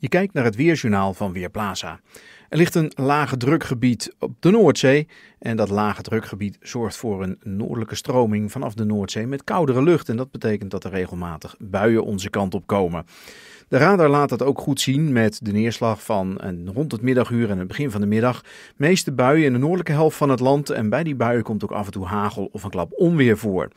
Je kijkt naar het weerjournaal van Weerplaza. Er ligt een lage drukgebied op de Noordzee en dat lage drukgebied zorgt voor een noordelijke stroming vanaf de Noordzee met koudere lucht en dat betekent dat er regelmatig buien onze kant op komen. De radar laat dat ook goed zien met de neerslag van rond het middaguur en het begin van de middag. Meeste buien in de noordelijke helft van het land en bij die buien komt ook af en toe hagel of een klap onweer voor.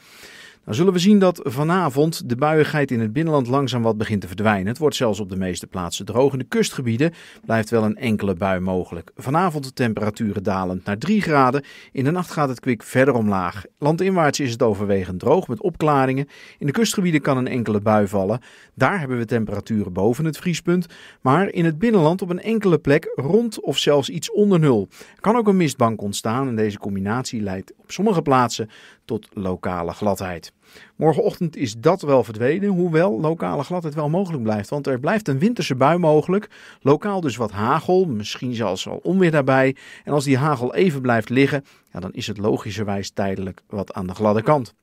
Nou zullen we zien dat vanavond de buiigheid in het binnenland langzaam wat begint te verdwijnen. Het wordt zelfs op de meeste plaatsen droog. In de kustgebieden blijft wel een enkele bui mogelijk. Vanavond de temperaturen dalend naar 3 graden. In de nacht gaat het kwik verder omlaag. Landinwaarts is het overwegend droog met opklaringen. In de kustgebieden kan een enkele bui vallen. Daar hebben we temperaturen boven het vriespunt. Maar in het binnenland op een enkele plek rond of zelfs iets onder nul. Er kan ook een mistbank ontstaan en deze combinatie leidt op sommige plaatsen tot lokale gladheid. Morgenochtend is dat wel verdwenen, hoewel lokale gladheid wel mogelijk blijft. Want er blijft een winterse bui mogelijk. Lokaal dus wat hagel, misschien zelfs al onweer daarbij. En als die hagel even blijft liggen, ja, dan is het logischerwijs tijdelijk wat aan de gladde kant.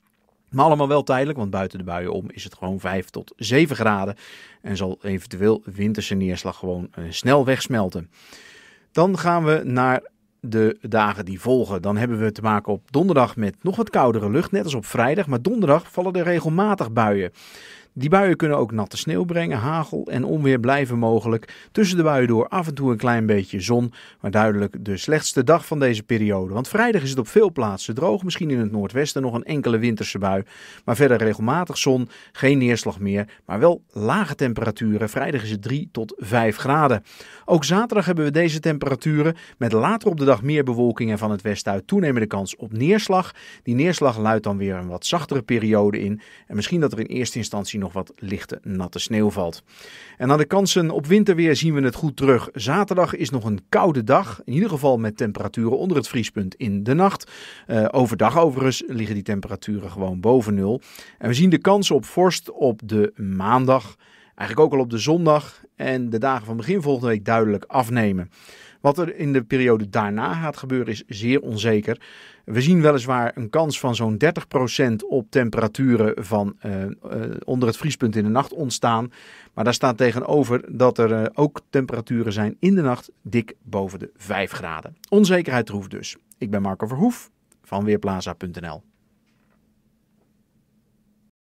Maar allemaal wel tijdelijk, want buiten de buien om is het gewoon 5 tot 7 graden. En zal eventueel winterse neerslag gewoon eh, snel wegsmelten. Dan gaan we naar de dagen die volgen. Dan hebben we te maken op donderdag met nog wat koudere lucht, net als op vrijdag. Maar donderdag vallen er regelmatig buien. Die buien kunnen ook natte sneeuw brengen, hagel en onweer blijven mogelijk. Tussen de buien door af en toe een klein beetje zon, maar duidelijk de slechtste dag van deze periode. Want vrijdag is het op veel plaatsen droog, misschien in het noordwesten nog een enkele winterse bui. Maar verder regelmatig zon, geen neerslag meer, maar wel lage temperaturen. Vrijdag is het 3 tot 5 graden. Ook zaterdag hebben we deze temperaturen met later op de dag meer bewolking en van het westen uit toenemende kans op neerslag. Die neerslag luidt dan weer een wat zachtere periode in en misschien dat er in eerste instantie nog nog wat lichte natte sneeuw valt. En aan de kansen op winterweer zien we het goed terug. Zaterdag is nog een koude dag. In ieder geval met temperaturen onder het vriespunt in de nacht. Eh, overdag overigens liggen die temperaturen gewoon boven nul. En we zien de kansen op vorst op de maandag. Eigenlijk ook al op de zondag en de dagen van begin volgende week duidelijk afnemen. Wat er in de periode daarna gaat gebeuren is zeer onzeker. We zien weliswaar een kans van zo'n 30% op temperaturen van eh, eh, onder het vriespunt in de nacht ontstaan. Maar daar staat tegenover dat er eh, ook temperaturen zijn in de nacht dik boven de 5 graden. Onzekerheid troeft dus. Ik ben Marco Verhoef van Weerplaza.nl.